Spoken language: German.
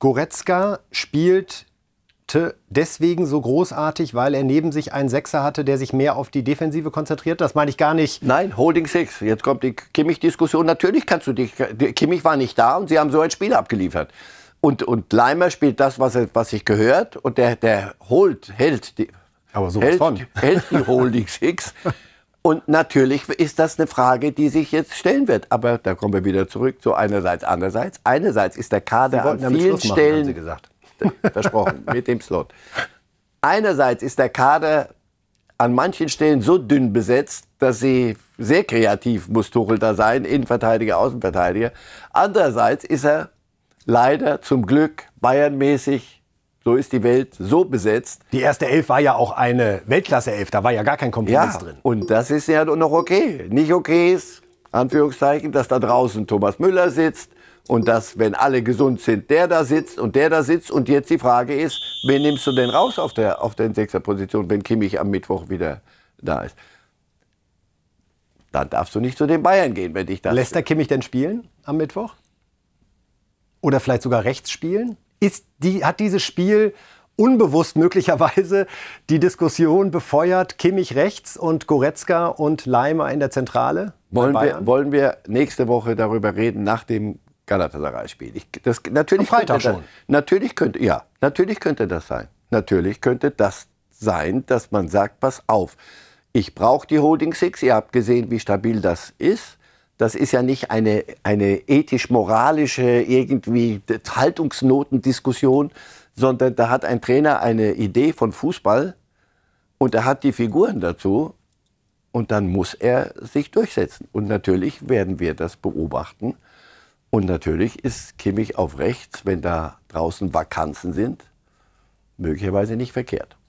Goretzka spielte deswegen so großartig, weil er neben sich einen Sechser hatte, der sich mehr auf die Defensive konzentriert. Das meine ich gar nicht. Nein, Holding Six. Jetzt kommt die Kimmich-Diskussion. Natürlich kannst du dich. Kimmich war nicht da und sie haben so ein Spiel abgeliefert. Und, und Leimer spielt das, was, er, was sich gehört. Und der, der holt, hält die, aber sowas hält, von. hält die Holding Six. Und natürlich ist das eine Frage, die sich jetzt stellen wird. Aber da kommen wir wieder zurück zu einerseits, andererseits. Einerseits ist der Kader an vielen Schluss Stellen haben Sie gesagt. versprochen mit dem Slot. Einerseits ist der Kader an manchen Stellen so dünn besetzt, dass sie sehr kreativ muss Tuchel da sein, Innenverteidiger, Außenverteidiger. Andererseits ist er leider zum Glück Bayernmäßig so ist die Welt so besetzt. Die erste Elf war ja auch eine Weltklasse-Elf, da war ja gar kein Kompromiss ja, drin. Und das ist ja noch okay. Nicht okay ist, Anführungszeichen, dass da draußen Thomas Müller sitzt und dass, wenn alle gesund sind, der da sitzt und der da sitzt. Und jetzt die Frage ist, wen nimmst du denn raus auf der, auf der Sechser-Position, wenn Kimmich am Mittwoch wieder da ist? Dann darfst du nicht zu den Bayern gehen, wenn dich das. Lässt der Kimmich denn spielen am Mittwoch? Oder vielleicht sogar rechts spielen? ist die, hat dieses Spiel unbewusst möglicherweise die Diskussion befeuert, Kimmich rechts und Goretzka und Leimer in der Zentrale? Wollen wir, wollen wir nächste Woche darüber reden, nach dem Galatasaray-Spiel? Natürlich Am Freitag könnte, schon. Natürlich könnte, ja, natürlich könnte das sein. Natürlich könnte das sein, dass man sagt, pass auf, ich brauche die Holding Six, ihr habt gesehen, wie stabil das ist das ist ja nicht eine, eine ethisch-moralische, irgendwie Haltungsnotendiskussion, sondern da hat ein Trainer eine Idee von Fußball und er hat die Figuren dazu und dann muss er sich durchsetzen. Und natürlich werden wir das beobachten. Und natürlich ist Kimmich auf rechts, wenn da draußen Vakanzen sind, möglicherweise nicht verkehrt.